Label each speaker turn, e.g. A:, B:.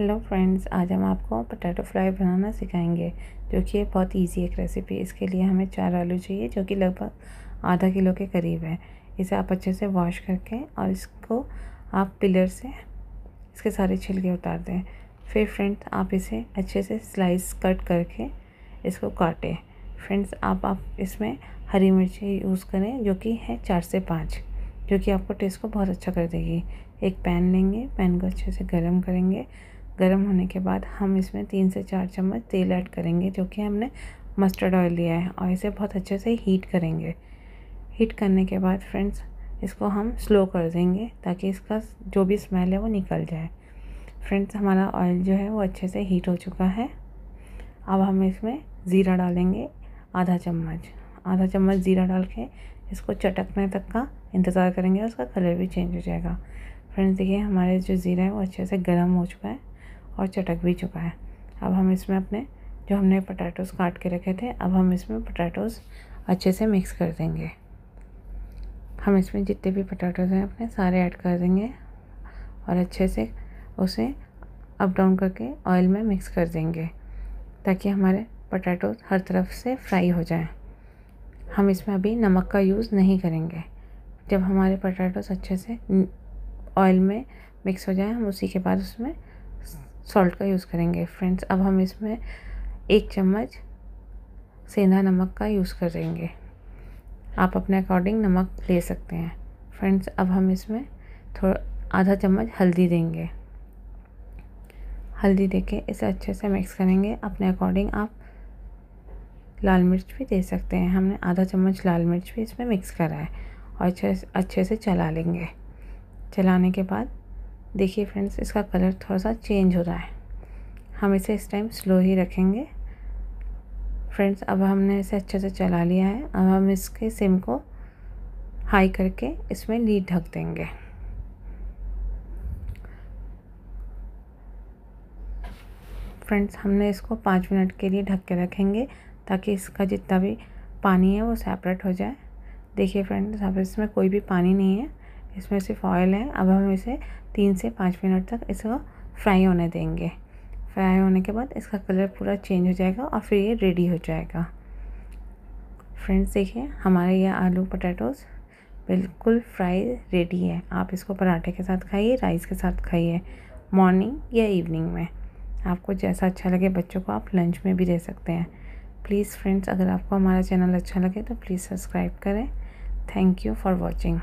A: hello friends आज हम आपको पोटैटो फ्राई बनाना सिखाएंगे जो कि बहुत इजी एक रेसिपी इसके लिए हमें चार आलू चाहिए जो कि लगभग आधा किलो के करीब है इसे आप अच्छे से वॉश करके और इसको आप पिलर से इसके सारे छिलके उतार दें फिर फ्रेंड्स आप इसे अच्छे से स्लाइस कट करके इसको काटें फ्रेंड्स आप आप इसमें हरी मिर्ची यूज़ करें जो कि है चार से पाँच जो कि आपको टेस्ट को बहुत अच्छा कर देगी एक पैन लेंगे पैन को अच्छे से गर्म करेंगे गर्म होने के बाद हम इसमें तीन से चार चम्मच तेल ऐड करेंगे जो कि हमने मस्टर्ड ऑयल लिया है और इसे बहुत अच्छे से हीट करेंगे हीट करने के बाद फ्रेंड्स इसको हम स्लो कर देंगे ताकि इसका जो भी स्मेल है वो निकल जाए फ्रेंड्स हमारा ऑयल जो है वो अच्छे से हीट हो चुका है अब हम इसमें ज़ीरा डालेंगे आधा चम्मच आधा चम्मच ज़ीरा डाल के इसको चटकने तक का इंतज़ार करेंगे उसका कलर भी चेंज हो जाएगा फ्रेंड्स देखिए हमारे जो ज़ीरा है वो अच्छे से गर्म हो चुका है और चटक भी चुका है अब हम इसमें अपने जो हमने पटाटोज़ काट के रखे थे अब हम इसमें पटाटोज़ अच्छे से मिक्स कर देंगे हम इसमें जितने भी पटाटोज़ हैं अपने सारे ऐड कर देंगे और अच्छे से उसे अप डाउन करके ऑयल में मिक्स कर देंगे ताकि हमारे पटाटोज हर तरफ से फ्राई हो जाएं हम इसमें अभी नमक का यूज़ नहीं करेंगे जब हमारे पटाटोज अच्छे से ऑयल में मिक्स हो जाएं हम उसी के बाद उसमें सॉल्ट का यूज़ करेंगे फ्रेंड्स अब हम इसमें एक चम्मच सेंधा नमक का यूज़ करेंगे आप अपने अकॉर्डिंग नमक ले सकते हैं फ्रेंड्स अब हम इसमें थोड़ा आधा चम्मच हल्दी देंगे हल्दी देके इसे अच्छे से मिक्स करेंगे अपने अकॉर्डिंग आप लाल मिर्च भी दे सकते हैं हमने आधा चम्मच लाल मिर्च भी इसमें मिक्स करा है और अच्छे अच्छे से चला लेंगे चलाने के बाद देखिए फ्रेंड्स इसका कलर थोड़ा सा चेंज हो रहा है हम इसे इस टाइम स्लो ही रखेंगे फ्रेंड्स अब हमने इसे अच्छे से चला लिया है अब हम इसके सिम को हाई करके इसमें लीड ढक देंगे फ्रेंड्स हमने इसको पाँच मिनट के लिए ढक के रखेंगे ताकि इसका जितना भी पानी है वो सेपरेट हो जाए देखिए फ्रेंड्स अब इसमें कोई भी पानी नहीं है इसमें सिर्फ ऑयल है अब हम इसे तीन से पाँच मिनट तक इसको फ्राई होने देंगे फ्राई होने के बाद इसका कलर पूरा चेंज हो जाएगा और फिर ये रेडी हो जाएगा फ्रेंड्स देखिए हमारे ये आलू पटेटोज़ बिल्कुल फ्राई रेडी है आप इसको पराठे के साथ खाइए राइस के साथ खाइए मॉर्निंग या इवनिंग में आपको जैसा अच्छा लगे बच्चों को आप लंच में भी दे सकते हैं प्लीज़ फ्रेंड्स अगर आपको हमारा चैनल अच्छा लगे तो प्लीज़ सब्सक्राइब करें थैंक यू फॉर वॉचिंग